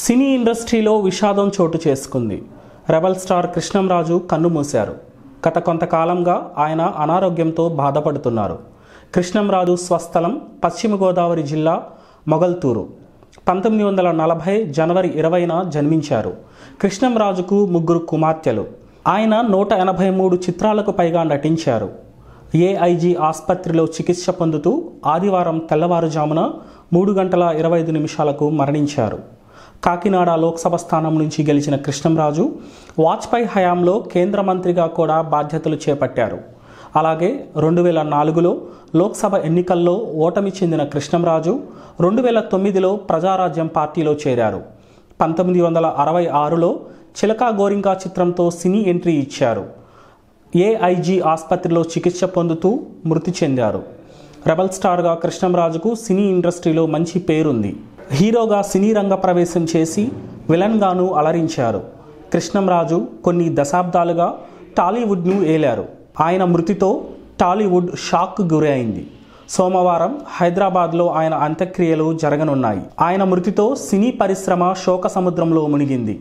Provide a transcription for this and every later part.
సినీ ఇండస్ట్రీలో విషాదం చోటు చేసుకుంది రెబల్ స్టార్ కృష్ణంరాజు కన్నుమూశారు గత కొంతకాలంగా ఆయన అనారోగ్యంతో బాధపడుతున్నారు కృష్ణంరాజు స్వస్థలం పశ్చిమ గోదావరి జిల్లా మొగల్తూరు పంతొమ్మిది వందల నలభై జనవరి ఇరవైన జన్మించారు కృష్ణంరాజుకు ముగ్గురు కుమార్తెలు ఆయన నూట ఎనభై మూడు చిత్రాలకు పైగా నటించారు ఏఐజీ ఆసుపత్రిలో చికిత్స పొందుతూ ఆదివారం తెల్లవారుజామున మూడు గంటల ఇరవై ఐదు నిమిషాలకు మరణించారు కాకినాడ లోక్సభ స్థానం నుంచి గెలిచిన కృష్ణంరాజు వాజ్పేయి హయాంలో కేంద్ర మంత్రిగా కూడా బాధ్యతలు చేపట్టారు అలాగే రెండు వేల నాలుగులో లోక్సభ ఎన్నికల్లో ఓటమి చెందిన కృష్ణంరాజు రెండు వేల తొమ్మిదిలో ప్రజారాజ్యం పార్టీలో చేరారు పంతొమ్మిది వందల అరవై ఆరులో చిలకా గోరింకా చిత్రంతో సినీ ఎంట్రీ ఇచ్చారు ఏఐజీ ఆసుపత్రిలో చికిత్స పొందుతూ మృతి చెందారు రెబల్ స్టార్గా కృష్ణంరాజుకు సినీ ఇండస్ట్రీలో మంచి పేరుంది హీరోగా సినీ రంగ ప్రవేశం చేసి విలన్గాను అలరించారు కృష్ణంరాజు కొన్ని దశాబ్దాలుగా టాలీవుడ్ను ఏలారు ఆయన మృతితో టాలీవుడ్ షాక్ గురైంది సోమవారం హైదరాబాద్లో ఆయన అంత్యక్రియలు జరగనున్నాయి ఆయన మృతితో సినీ పరిశ్రమ శోక సముద్రంలో మునిగింది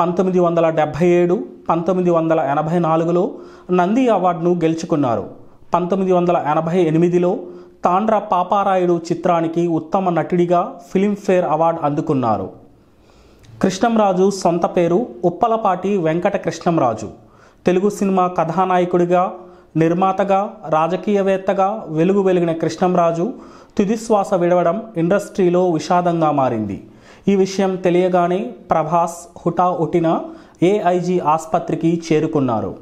పంతొమ్మిది వందల డెబ్భై ఏడు పంతొమ్మిది వందల ఎనభై నాలుగులో నంది అవార్డును గెలుచుకున్నారు పంతొమ్మిది వందల ఎనభై ఎనిమిదిలో తాండ్ర పాపారాయుడు చిత్రానికి ఉత్తమ నటుడిగా ఫిలింఫేర్ అవార్డు అందుకున్నారు కృష్ణంరాజు సొంత పేరు ఉప్పలపాటి వెంకట కృష్ణంరాజు తెలుగు సినిమా కథానాయకుడిగా నిర్మాతగా రాజకీయవేత్తగా వెలుగు వెలిగిన కృష్ణంరాజు తుదిశ్వాస విడవడం ఇండస్ట్రీలో విషాదంగా మారింది ఈ విషయం తెలియగానే ప్రభాస్ హుటా హుటిన ఏఐజీ ఆసుపత్రికి చేరుకున్నారు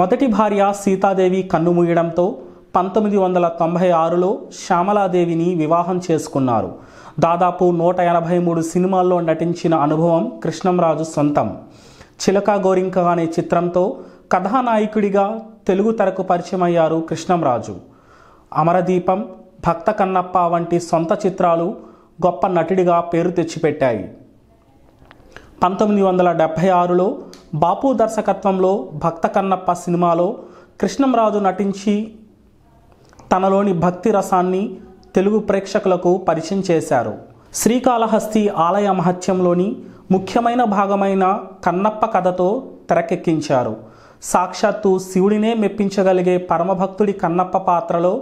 మొదటి భార్య సీతాదేవి కన్నుమూయడంతో పంతొమ్మిది వందల తొంభై ఆరులో శ్యామలాదేవిని వివాహం చేసుకున్నారు దాదాపు నూట ఎనభై మూడు సినిమాల్లో నటించిన అనుభవం కృష్ణంరాజు సొంతం చిలక గోరింక అనే చిత్రంతో కథానాయకుడిగా తెలుగు తెరకు పరిచయం అయ్యారు కృష్ణంరాజు అమరదీపం భక్త కన్నప్ప వంటి సొంత చిత్రాలు గొప్ప నటుడిగా పేరు తెచ్చిపెట్టాయి పంతొమ్మిది వందల డెబ్భై ఆరులో బాపు దర్శకత్వంలో భక్త కన్నప్ప సినిమాలో కృష్ణంరాజు నటించి తనలోని భక్తి రసాన్ని తెలుగు ప్రేక్షకులకు పరిచయం చేశారు శ్రీకాళహస్తి ఆలయ మహత్యంలోని ముఖ్యమైన భాగమైన కన్నప్ప కథతో తెరకెక్కించారు సాక్షాత్తు శివుడినే మెప్పించగలిగే పరమభక్తుడి కన్నప్ప పాత్రలో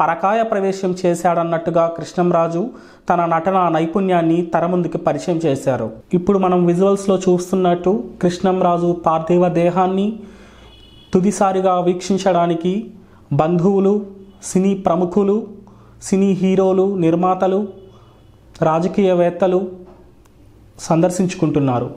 పరకాయ ప్రవేశం చేశాడన్నట్టుగా కృష్ణంరాజు తన నటన నైపుణ్యాన్ని తెరముందుకి పరిచయం చేశారు ఇప్పుడు మనం విజువల్స్లో చూస్తున్నట్టు కృష్ణంరాజు పార్థివ దేహాన్ని తుదిసారిగా వీక్షించడానికి బంధువులు సినీ ప్రముఖులు సినీ హీరోలు నిర్మాతలు రాజకీయవేత్తలు సందర్శించుకుంటున్నారు